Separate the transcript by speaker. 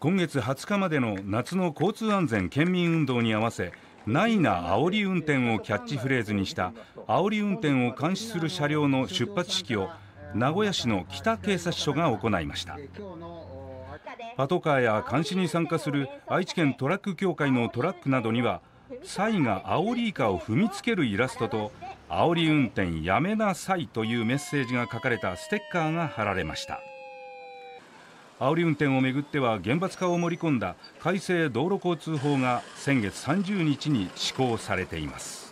Speaker 1: 今月20日までの夏の交通安全県民運動に合わせないな煽り運転をキャッチフレーズにした煽り運転を監視する車両の出発式を名古屋市の北警察署が行いましたパトカーや監視に参加する愛知県トラック協会のトラックなどにはサイがアオリイカを踏みつけるイラストと煽り運転やめなさいというメッセージが書かれたステッカーが貼られました煽り運転をめぐっては厳罰化を盛り込んだ改正道路交通法が先月30日に施行されています